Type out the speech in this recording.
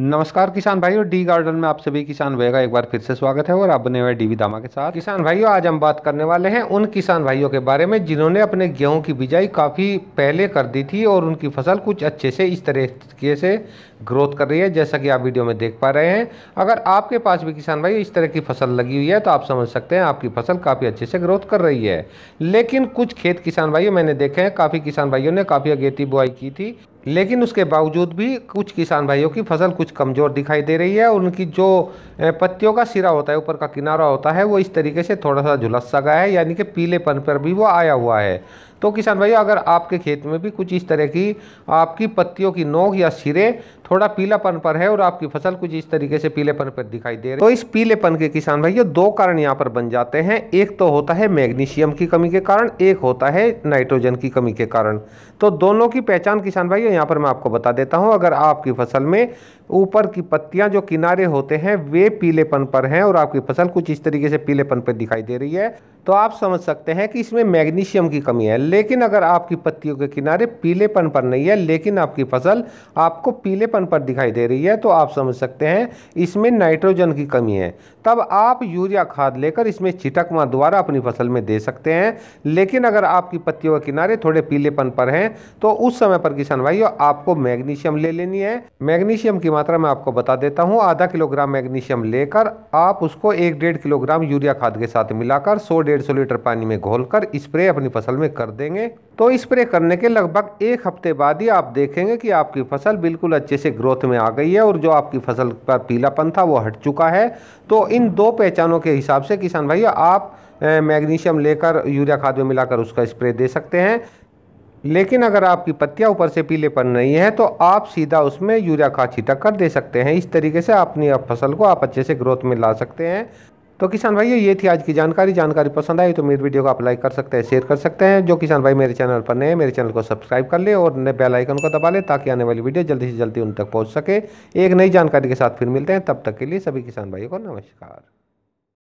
नमस्कार किसान भाइयों डी गार्डन में आप सभी किसान भाई का एक बार फिर से स्वागत है और आप बने हुए डीवी दामा के साथ किसान भाइयों आज हम बात करने वाले हैं उन किसान भाइयों के बारे में जिन्होंने अपने गेहूं की बिजाई काफ़ी पहले कर दी थी और उनकी फसल कुछ अच्छे से इस तरीके से ग्रोथ कर रही है जैसा कि आप वीडियो में देख पा रहे हैं अगर आपके पास भी किसान भाई इस तरह की फसल लगी हुई है तो आप समझ सकते हैं आपकी फसल काफ़ी अच्छे से ग्रोथ कर रही है लेकिन कुछ खेत किसान भाइयों मैंने देखे हैं काफ़ी किसान भाइयों ने काफ़ी अगेती बुआई की थी लेकिन उसके बावजूद भी कुछ किसान भाइयों की फसल कुछ कमज़ोर दिखाई दे रही है उनकी जो पत्तियों का सिरा होता है ऊपर का किनारा होता है वो इस तरीके से थोड़ा सा झुलस सा गया है यानी कि पीलेपन पर भी वो आया हुआ है तो किसान भाई अगर आपके खेत में भी कुछ इस तरह की आपकी पत्तियों की नोक या सिरे थोड़ा पीलापन पर है और आपकी फसल कुछ इस तरीके से पीलेपन पर दिखाई दे रही है तो इस पीलेपन के किसान भाई दो कारण यहाँ पर बन जाते हैं एक तो होता है मैग्नीशियम की कमी के कारण एक होता है नाइट्रोजन की कमी के कारण तो दोनों की पहचान किसान भाई यहाँ पर मैं आपको बता देता हूँ अगर आपकी फसल में ऊपर की पत्तियां जो किनारे होते हैं वे पीलेपन पर हैं और आपकी फसल कुछ इस तरीके से पीलेपन पर दिखाई दे रही है तो आप समझ सकते हैं कि इसमें मैग्नीशियम की कमी है लेकिन अगर आपकी पत्तियों के किनारे पीलेपन पर नहीं है लेकिन आपकी फसल आपको पीलेपन पर दिखाई दे रही है तो आप समझ सकते हैं इसमें नाइट्रोजन की कमी है तब आप यूरिया खाद लेकर इसमें छिटकमा द्वारा अपनी फसल में दे सकते हैं लेकिन अगर आपकी पत्तियों के किनारे थोड़े पीलेपन पर हैं तो उस समय पर किसान भाइयों आपको मैग्नीशियम ले लेनी है मैग्नीशियम की मात्रा मैं आपको बता देता हूँ आधा किलोग्राम मैग्नीशियम लेकर आप उसको एक डेढ़ किलोग्राम यूरिया खाद के साथ मिलाकर 100 डेढ़ सौ लीटर पानी में घोलकर स्प्रे अपनी फसल में कर देंगे तो स्प्रे करने के लगभग एक हफ्ते बाद ही आप देखेंगे कि आपकी फसल बिल्कुल अच्छे से ग्रोथ में आ गई है और जो आपकी फसल पर पीलापन था वो हट चुका है तो इन दो पहचानों के हिसाब से किसान भाई आप मैग्नीशियम लेकर यूरिया खाद में मिलाकर उसका स्प्रे दे सकते हैं लेकिन अगर आपकी पत्तियाँ ऊपर से पीलेपन नहीं है तो आप सीधा उसमें यूरिया खाद छिटक कर दे सकते हैं इस तरीके से अपनी फसल को आप अच्छे से ग्रोथ में ला सकते हैं तो किसान भाइयों ये थी आज की जानकारी जानकारी पसंद आई तो मेरी वीडियो को आप लाइक कर सकते हैं शेयर कर सकते हैं जो किसान भाई मेरे चैनल पर नए मेरे चैनल को सब्सक्राइब कर ले और बेल आइकन को दबा ले ताकि आने वाली वीडियो जल्दी से जल्दी उन तक पहुँच सके एक नई जानकारी के साथ फिर मिलते हैं तब तक के लिए सभी किसान भाइयों को नमस्कार